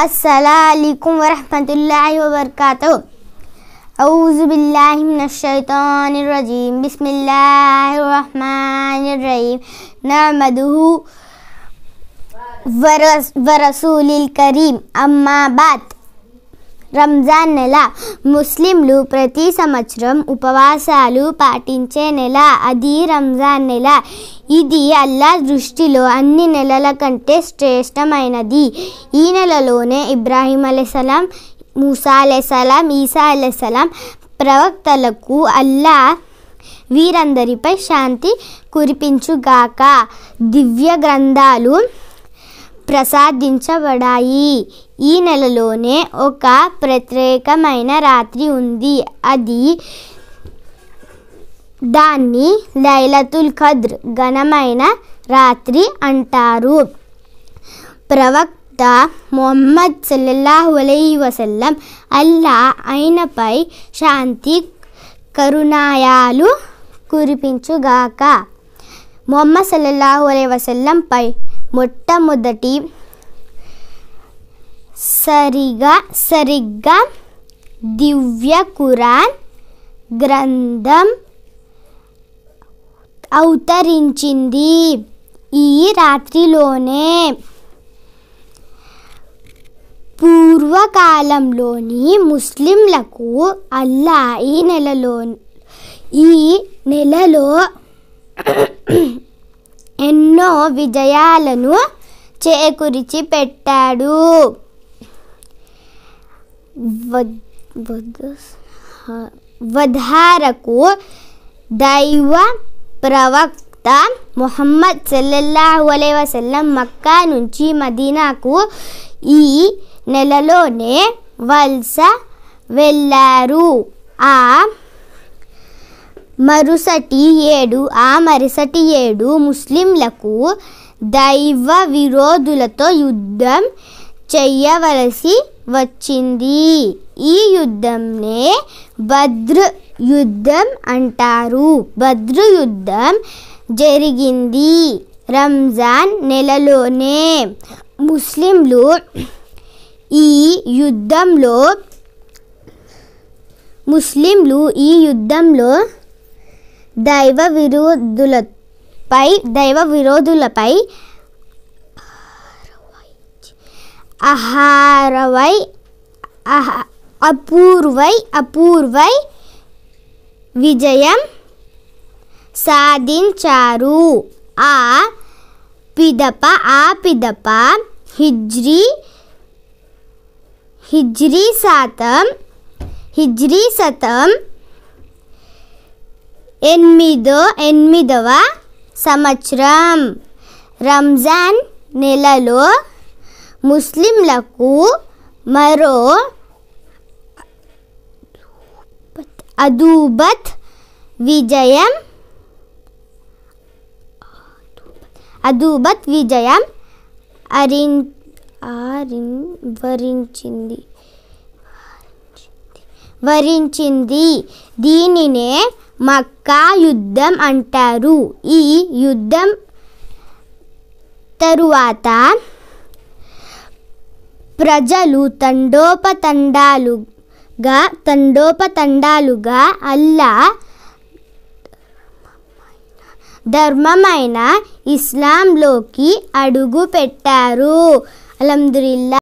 السلام عليكم ورحمة الله وبركاته أعوذ بالله من الشيطان الرجيم بسم الله الرحمن الرحيم نعمده ورس ورسول الكريم أما بعد రంజాన్ నెల ముస్లింలు ప్రతి సంవత్సరం ఉపవాసాలు పాటించే నెల అది రంజాన్ నెల ఇది అల్లా దృష్టిలో అన్ని నెలల కంటే శ్రేష్టమైనది ఈ నెలలోనే ఇబ్రాహీం అలెసలాం మూసా అలెసలాం ఈసా అలెసలాం ప్రవక్తలకు అల్లా వీరందరిపై శాంతి కురిపించుగాక దివ్య గ్రంథాలు ప్రసాదించబడాయి ఈ నెలలోనే ఒక ప్రత్యేకమైన రాత్రి ఉంది అది దాన్ని లైలతుల్ ఖద్ర్ ఘనమైన రాత్రి అంటారు ప్రవక్త మొహమ్మద్ సల్లల్లాహు అలహీ వసల్లం అల్లా అయినపై శాంతి కరుణాయాలు కురిపించుగాక మొహమ్మద్ సల్లల్లాహు అలై వసల్లంపై మొట్టమొదటి సరిగా సరిగ్గా దివ్య కురాన్ గ్రంథం అవతరించింది ఈ రాత్రిలోనే పూర్వకాలంలోని ముస్లింలకు అల్లా ఈ నెలలో ఈ నెలలో ఎన్నో విజయాలను చేకూర్చి పెట్టాడు వధారకు దైవ ప్రవక్త మొహమ్మద్ సల్లల్లాహు అలై వసల్లం మక్కా నుంచి మదీనాకు ఈ నెలలోనే వలస వెళ్ళారు ఆ మరుసటి ఏడు ఆ మరుసటి ఏడు ముస్లింలకు దైవ విరోధులతో యుద్ధం చెయ్యవలసి వచ్చింది ఈ యుద్ధంనే భద్ర యుద్ధం అంటారు భద్ర యుద్ధం జరిగింది రంజాన్ నెలలోనే ముస్లింలు ఈ యుద్ధంలో ముస్లింలు ఈ యుద్ధంలో దైవ విరోధులపై దైవ విరోధులపై అహారవై అపూర్వై అపూర్వై విజయం సాధించారు ఆ పిదప ఆ పిదప హిజ్రీ హిజ్రీ శాతం హిజ్రీ శతం ఎనిమిదో ఎనిమిదవ సంవత్సరం రంజాన్ నెలలో ముస్లింలకు మరో అదూబత్ విజయం అదూబత్ విజయం అరిం వరించింది వరించింది దీనినే మక్కా యుద్ధం అంటారు ఈ యుద్ధం తరువాత ప్రజలు తండోపతండాలుగా తండోపతండాలుగా అల్లా ధర్మమైన ఇస్లాంలోకి అడుగు పెట్టారు అలహదుల్లా